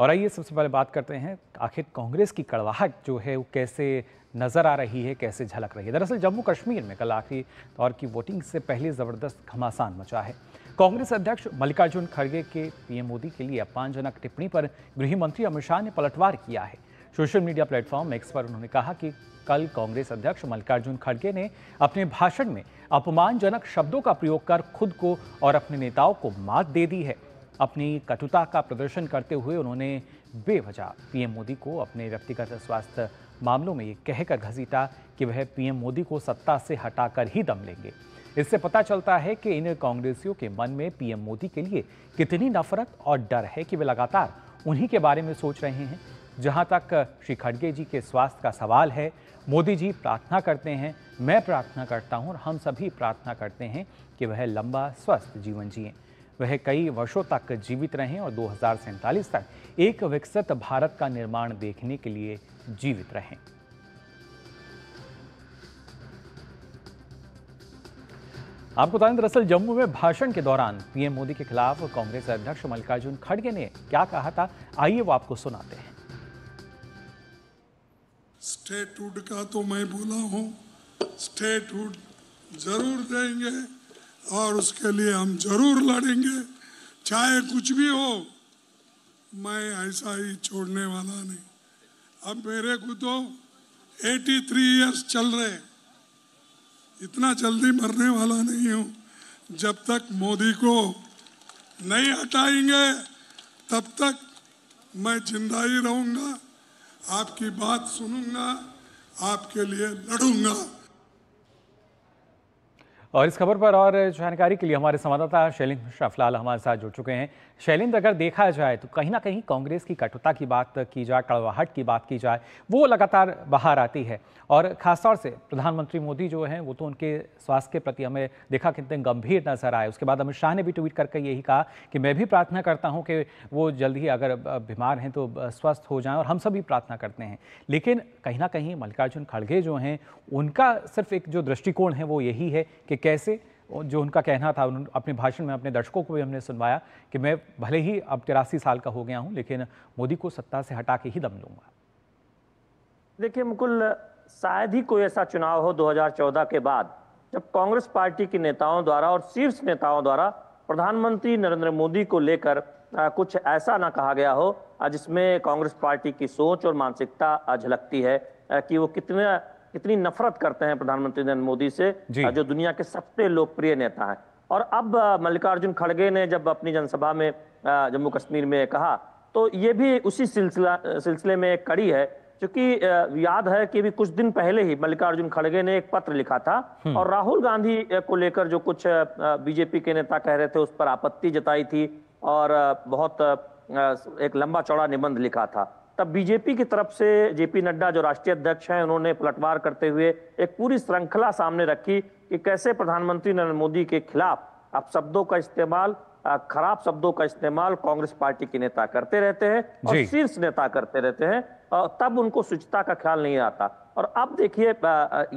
और आइए सबसे पहले बात करते हैं आखिर कांग्रेस की कड़वाहट जो है वो कैसे नज़र आ रही है कैसे झलक रही है दरअसल जम्मू कश्मीर में कल आखिरी दौर की वोटिंग से पहले ज़बरदस्त घमासान मचा है कांग्रेस अध्यक्ष मल्लिकार्जुन खड़गे के पीएम मोदी के लिए अपमानजनक टिप्पणी पर गृह मंत्री अमित शाह ने पलटवार किया है सोशल मीडिया प्लेटफॉर्म एक्स पर उन्होंने कहा कि कल कांग्रेस अध्यक्ष मल्लिकार्जुन खड़गे ने अपने भाषण में अपमानजनक शब्दों का प्रयोग कर खुद को और अपने नेताओं को मात दे दी है अपनी कटुता का प्रदर्शन करते हुए उन्होंने बेवजह पीएम मोदी को अपने व्यक्तिगत स्वास्थ्य मामलों में ये कहकर घसीटा कि वह पीएम मोदी को सत्ता से हटाकर ही दम लेंगे इससे पता चलता है कि इन कांग्रेसियों के मन में पीएम मोदी के लिए कितनी नफरत और डर है कि वे लगातार उन्हीं के बारे में सोच रहे हैं जहां तक श्री खड़गे जी के स्वास्थ्य का सवाल है मोदी जी प्रार्थना करते हैं मैं प्रार्थना करता हूं और हम सभी प्रार्थना करते हैं कि वह लंबा स्वस्थ जीवन जिएं वह कई वर्षों तक जीवित रहे और दो तक एक विकसित भारत का निर्माण देखने के लिए जीवित रहे आपको बता दें दरअसल जम्मू में भाषण के दौरान पीएम मोदी के खिलाफ कांग्रेस अध्यक्ष मल्लिकार्जुन खड़गे ने क्या कहा था आइए वो आपको सुनाते हैं स्टेटहुड का तो मैं बोला हूं स्टेटहुड जरूर देंगे और उसके लिए हम जरूर लड़ेंगे चाहे कुछ भी हो मैं ऐसा ही छोड़ने वाला नहीं अब मेरे को तो 83 थ्री ईयर्स चल रहे इतना जल्दी मरने वाला नहीं हूँ जब तक मोदी को नहीं हटाएंगे तब तक मैं जिंदा ही रहूँगा आपकी बात सुनूंगा आपके लिए लड़ूंगा और इस खबर पर और जानकारी के लिए हमारे संवाददाता शैलिंद मिश्रा फिलहाल हमारे साथ जुड़ चुके हैं शैलिंद अगर देखा जाए तो कहीं ना कहीं कांग्रेस की कटुता की बात की जाए कड़वाहट की बात की जाए वो लगातार बाहर आती है और ख़ासतौर से प्रधानमंत्री मोदी जो हैं वो तो उनके स्वास्थ्य के प्रति हमें देखा कितने गंभीर नजर आए उसके बाद अमित शाह ने भी ट्वीट करके यही कहा कि मैं भी प्रार्थना करता हूँ कि वो जल्द ही अगर बीमार हैं तो स्वस्थ हो जाएँ और हम सभी प्रार्थना करते हैं लेकिन कहीं ना कहीं मल्लिकार्जुन खड़गे जो हैं उनका सिर्फ एक जो दृष्टिकोण है वो यही है कि कैसे जो उनका कहना था उन्होंने अपने भाषण में अपने दर्शकों को भी हमने सुनवाया कि मैं भले ही अब तिरासी साल का हो गया हूं लेकिन मोदी को सत्ता से हटा के ही दम लूंगा देखिए मुकुल शायद ही कोई ऐसा चुनाव हो 2014 के बाद जब कांग्रेस पार्टी के नेताओं द्वारा और शीर्ष नेताओं द्वारा प्रधानमंत्री नरेंद्र मोदी को लेकर कुछ ऐसा ना कहा गया हो जिसमें कांग्रेस पार्टी की सोच और मानसिकता झलकती है कि वो कितना कितनी नफरत करते हैं प्रधानमंत्री नरेंद्र मोदी से जो दुनिया के सबसे लोकप्रिय नेता हैं और अब मल्लिकार्जुन खड़गे ने जब अपनी जनसभा में जम्मू कश्मीर में कहा तो ये भी उसी सिलसिला सिलसिले में एक कड़ी है क्योंकि याद है कि अभी कुछ दिन पहले ही मल्लिकार्जुन खड़गे ने एक पत्र लिखा था और राहुल गांधी को लेकर जो कुछ बीजेपी के नेता कह रहे थे उस पर आपत्ति जताई थी और बहुत एक लंबा चौड़ा निबंध लिखा था तब बीजेपी की तरफ से जेपी नड्डा जो राष्ट्रीय अध्यक्ष हैं उन्होंने पलटवार करते हुए एक पूरी श्रृंखला सामने रखी कि कैसे प्रधानमंत्री नरेंद्र मोदी के खिलाफ अब शब्दों का इस्तेमाल खराब शब्दों का इस्तेमाल कांग्रेस पार्टी के नेता करते रहते हैं और शीर्ष नेता करते रहते हैं तब उनको शुचिता का ख्याल नहीं आता और अब देखिए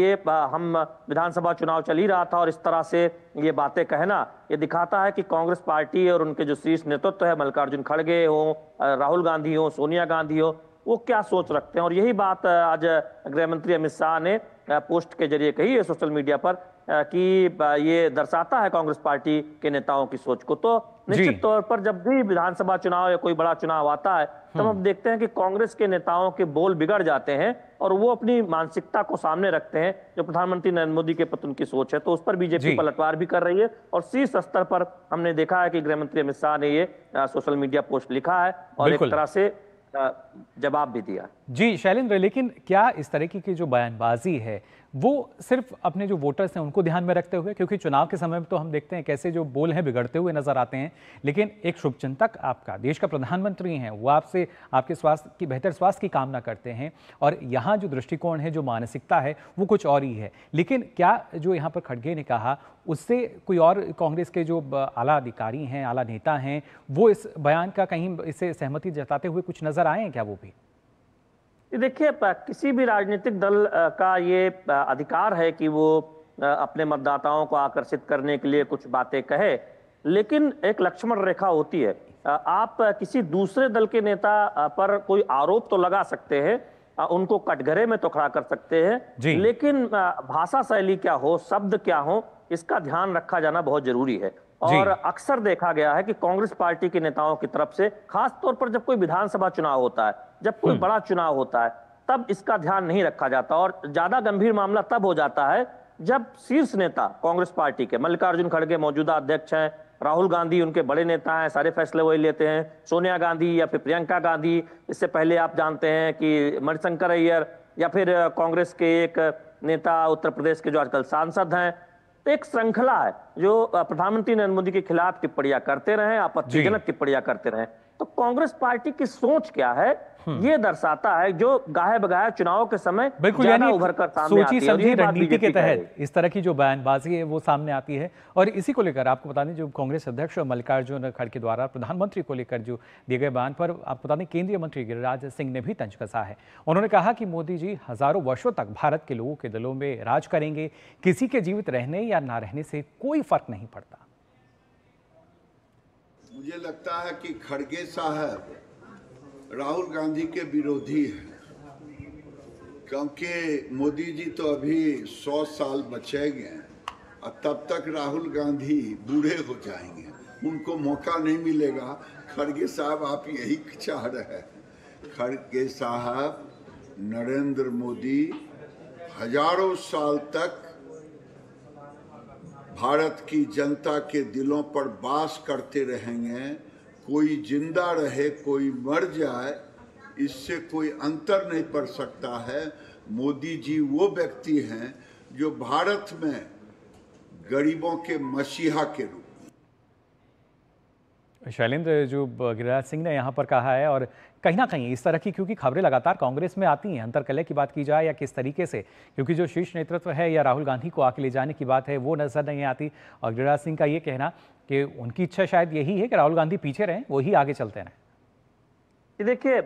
ये हम विधानसभा चुनाव चल ही रहा था और इस तरह से ये बातें कहना ये दिखाता है कि कांग्रेस पार्टी और उनके जो शीर्ष नेतृत्व है मल्लिकार्जुन खड़गे हो राहुल गांधी हो सोनिया गांधी हो वो क्या सोच रखते हैं और यही बात आज गृह मंत्री अमित शाह ने पोस्ट के जरिए कही है सोशल मीडिया पर कि ये दर्शाता है कांग्रेस पार्टी के नेताओं की सोच को तो निश्चित तौर पर जब भी विधानसभा चुनाव या कोई बड़ा चुनाव आता है तब हम्म। हम देखते हैं कि कांग्रेस के नेताओं के बोल बिगड़ जाते हैं और वो अपनी मानसिकता को सामने रखते हैं जो प्रधानमंत्री नरेंद्र मोदी के प्रति उनकी सोच है तो उस पर बीजेपी पलटवार भी कर रही है और शीर्ष स्तर पर हमने देखा है कि गृह मंत्री अमित शाह ने ये सोशल मीडिया पोस्ट लिखा है और एक तरह से जवाब भी दिया जी शैलेंद्र लेकिन क्या इस तरीके की जो बयानबाजी है वो सिर्फ अपने जो वोटर्स हैं उनको ध्यान में रखते हुए क्योंकि चुनाव के समय में तो हम देखते हैं कैसे जो बोल हैं बिगड़ते हुए नजर आते हैं लेकिन एक शुभचिंतक आपका देश का प्रधानमंत्री हैं वो आपसे आपके स्वास्थ्य की बेहतर स्वास्थ्य की कामना करते हैं और यहाँ जो दृष्टिकोण है जो मानसिकता है वो कुछ और ही है लेकिन क्या जो यहाँ पर खड़गे ने कहा उससे कोई और कांग्रेस के जो आला अधिकारी हैं आला नेता हैं वो इस बयान का कहीं इससे सहमति जताते हुए कुछ नजर आए हैं क्या वो भी ये देखिए किसी भी राजनीतिक दल का ये अधिकार है कि वो अपने मतदाताओं को आकर्षित करने के लिए कुछ बातें कहे लेकिन एक लक्ष्मण रेखा होती है आप किसी दूसरे दल के नेता पर कोई आरोप तो लगा सकते हैं उनको कटघरे में तो खड़ा कर सकते हैं लेकिन भाषा शैली क्या हो शब्द क्या हो इसका ध्यान रखा जाना बहुत जरूरी है और अक्सर देखा गया है कि कांग्रेस पार्टी के नेताओं की तरफ से खास तौर पर जब कोई विधानसभा चुनाव होता है जब कोई हम्म। बड़ा चुनाव होता है तब इसका ध्यान नहीं रखा जाता और ज्यादा गंभीर मामला तब हो जाता है जब शीर्ष नेता कांग्रेस पार्टी के मल्लिकार्जुन खड़गे मौजूदा अध्यक्ष हैं राहुल गांधी उनके बड़े नेता हैं सारे फैसले वही लेते हैं सोनिया गांधी या फिर प्रियंका गांधी इससे पहले आप जानते हैं कि मणिशंकर अय्यर या फिर कांग्रेस के एक नेता उत्तर प्रदेश के जो आजकल सांसद हैं तो एक श्रृंखला है जो प्रधानमंत्री नरेंद्र मोदी के खिलाफ टिप्पणियां करते रहे आपत्तिजनक टिप्पणियां करते रहे तो कांग्रेस पार्टी की सोच क्या है हम्म। ये दर्शाता है जो गाहे बगाया चुनाव के समय बिल्कुल यानी उभर कर सामने सोची समझी रणनीति के तहत इस तरह की जो बयानबाजी है वो सामने आती है और इसी को लेकर आपको बता दें जो कांग्रेस अध्यक्ष मल्लिकार्जुन खड़गे द्वारा प्रधानमंत्री को लेकर जो दिए गए बयान पर आपको बता दें केंद्रीय मंत्री गिरिराज सिंह ने भी तंज कसा है उन्होंने कहा कि मोदी जी हजारों वर्षों तक भारत के लोगों के दलों में राज करेंगे किसी के जीवित रहने या ना रहने से कोई फर्क नहीं पड़ता मुझे लगता है कि खड़गे साहब राहुल गांधी के विरोधी हैं क्योंकि मोदी जी तो अभी सौ साल बचे गए और तब तक राहुल गांधी बूढ़े हो जाएंगे उनको मौका नहीं मिलेगा खड़गे साहब आप यही चाह रहे हैं खड़गे साहब नरेंद्र मोदी हजारों साल तक भारत की जनता के दिलों पर बास करते रहेंगे कोई जिंदा रहे कोई मर जाए इससे कोई अंतर नहीं पड़ सकता है मोदी जी वो व्यक्ति हैं जो भारत में गरीबों के मसीहा के रूप शैलेंद्र जो गिरिराज सिंह ने यहाँ पर कहा है और कहीं ना कहीं इस तरह की क्योंकि खबरें लगातार कांग्रेस में आती हैं अंतरकलह की बात की जाए या किस तरीके से क्योंकि जो शीर्ष नेतृत्व है या राहुल गांधी को आके ले जाने की बात है वो नजर नहीं आती और गिरिराज सिंह का ये कहना कि उनकी इच्छा शायद यही है कि राहुल गांधी पीछे रहें वही आगे चलते रहें देखिए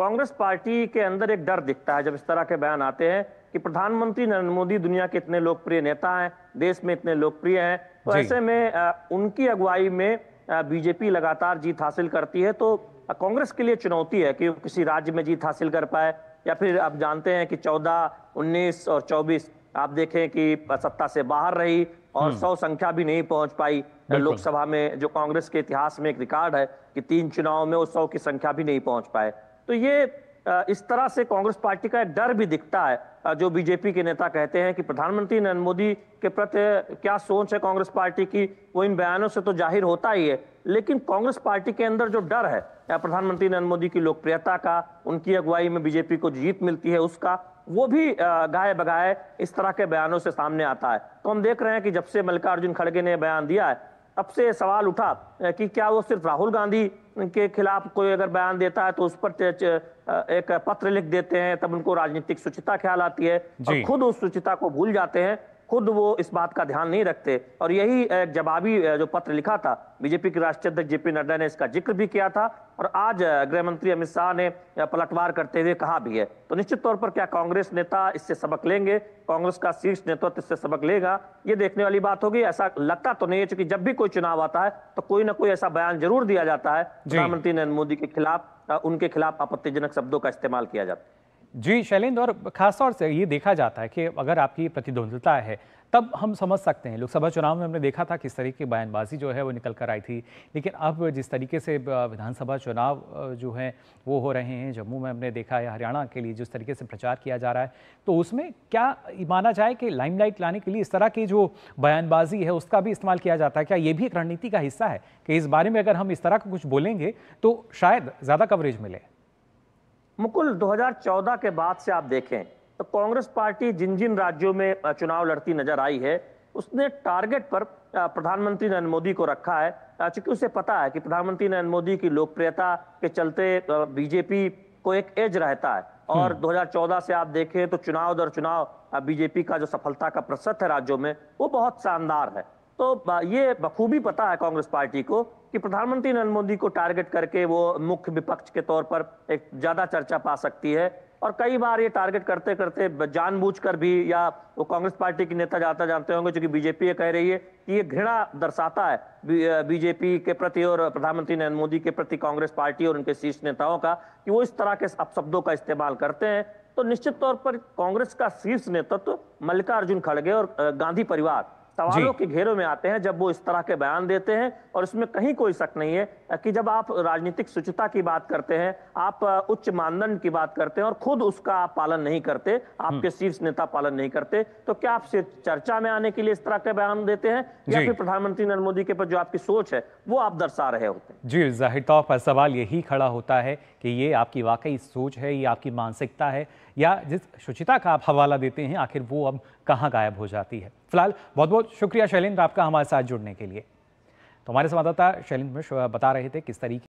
कांग्रेस पार्टी के अंदर एक डर दिखता है जब इस तरह के बयान आते हैं कि प्रधानमंत्री नरेंद्र मोदी दुनिया के इतने लोकप्रिय नेता हैं देश में इतने लोकप्रिय हैं तो ऐसे में उनकी अगुवाई में बीजेपी लगातार जीत हासिल करती है तो कांग्रेस के लिए चुनौती है कि किसी राज्य में जीत हासिल कर पाए या फिर आप जानते हैं कि 14, 19 और 24 आप देखें कि सत्ता से बाहर रही और हम्म। सौ संख्या भी नहीं पहुंच पाई लोकसभा में जो कांग्रेस के इतिहास में एक रिकॉर्ड है कि तीन चुनाव में वो सौ की संख्या भी नहीं पहुंच पाए तो ये इस तरह से कांग्रेस पार्टी का डर भी दिखता है जो बीजेपी के नेता कहते हैं कि प्रधानमंत्री नरेंद्र मोदी के प्रति क्या सोच है कांग्रेस पार्टी की वो इन बयानों से तो जाहिर होता ही है लेकिन कांग्रेस पार्टी के अंदर जो डर है प्रधानमंत्री नरेंद्र मोदी की लोकप्रियता का उनकी अगुवाई में बीजेपी को जीत मिलती है उसका वो भी गाय बगाए इस तरह के बयानों से सामने आता है तो हम देख रहे हैं कि जब से मल्लिकार्जुन खड़गे ने बयान दिया है तब से सवाल उठा कि क्या वो सिर्फ राहुल गांधी के खिलाफ कोई अगर बयान देता है तो उस पर एक पत्र लिख देते हैं तब उनको राजनीतिक शुचिता ख्याल आती है और खुद उस शुचिता को भूल जाते हैं खुद वो इस बात का ध्यान नहीं रखते और यही जवाबी जो पत्र लिखा था बीजेपी के राष्ट्रीय अध्यक्ष जेपी नड्डा ने इसका जिक्र भी किया था और आज गृह मंत्री अमित शाह ने पलटवार करते हुए कहा भी है तो निश्चित तौर पर क्या कांग्रेस नेता इससे सबक लेंगे कांग्रेस का शीर्ष नेतृत्व इससे सबक लेगा ये देखने वाली बात होगी ऐसा लगता तो नहीं है चूंकि जब भी कोई चुनाव आता है तो कोई ना कोई ऐसा बयान जरूर दिया जाता है प्रधानमंत्री नरेंद्र मोदी के खिलाफ उनके खिलाफ आपत्तिजनक शब्दों का इस्तेमाल किया जाता है जी शैलेंद्र और खासतौर से ये देखा जाता है कि अगर आपकी प्रतिद्वंदता है तब हम समझ सकते हैं लोकसभा चुनाव में हमने देखा था किस तरीके की बयानबाजी जो है वो निकल कर आई थी लेकिन अब जिस तरीके से विधानसभा चुनाव जो है वो हो रहे हैं जम्मू में हमने देखा है हरियाणा के लिए जिस तरीके से प्रचार किया जा रहा है तो उसमें क्या माना जाए कि लाइमलाइट लाने के लिए इस तरह की जो बयानबाजी है उसका भी इस्तेमाल किया जाता है क्या ये भी एक रणनीति का हिस्सा है कि इस बारे में अगर हम इस तरह का कुछ बोलेंगे तो शायद ज़्यादा कवरेज मिले मुकुल 2014 के बाद से आप देखें तो कांग्रेस पार्टी जिन जिन राज्यों में चुनाव लड़ती नजर आई है उसने टारगेट पर प्रधानमंत्री नरेंद्र मोदी को रखा है चूंकि उसे पता है कि प्रधानमंत्री नरेंद्र मोदी की लोकप्रियता के चलते बीजेपी को एक एज रहता है और 2014 हम्म। से आप देखें तो चुनाव दर चुनाव बीजेपी का जो सफलता का प्रतिशत है राज्यों में वो बहुत शानदार है तो ये बखूबी पता है कांग्रेस पार्टी को कि प्रधानमंत्री नरेंद्र मोदी को टारगेट करके वो मुख्य विपक्ष के तौर पर एक ज्यादा चर्चा पा सकती है और कई बार ये टारगेट करते करते जानबूझकर भी या वो कांग्रेस पार्टी के नेता जाता जानते होंगे जो कि बीजेपी ये कह रही है कि ये घृणा दर्शाता है बीजेपी के प्रति और प्रधानमंत्री नरेंद्र मोदी के प्रति कांग्रेस पार्टी और उनके शीर्ष नेताओं का कि वो इस तरह के अपशब्दों का इस्तेमाल करते हैं तो निश्चित तौर पर कांग्रेस का शीर्ष नेतृत्व तो मल्लिकार्जुन खड़गे और गांधी परिवार सवालों के घेरों में आते हैं जब वो इस तरह के बयान देते हैं और इसमें कहीं कोई शक नहीं है कि जब आप राजनीतिक शुचिता की बात करते हैं आप उच्च मानदंड की बात करते हैं और खुद उसका आप पालन नहीं करते आपके हम्म। शीर्ष नेता पालन नहीं करते तो क्या आप सिर्फ चर्चा में आने के लिए इस तरह के बयान देते हैं या फिर प्रधानमंत्री नरेंद्र मोदी के ऊपर जो आपकी सोच है वो आप दर्शा रहे होते हैं जी जाहिर तौर पर सवाल यही खड़ा होता है कि ये आपकी वाकई सोच है ये आपकी मानसिकता है या जिस शुचिता का आप हवाला देते हैं आखिर वो अब कहाँ गायब हो जाती है फिलहाल बहुत बहुत शुक्रिया शैलेंद्र आपका हमारे साथ जुड़ने के लिए तो हमारे संवाददाता शैलेंद्र मिश्र बता रहे थे किस तरीके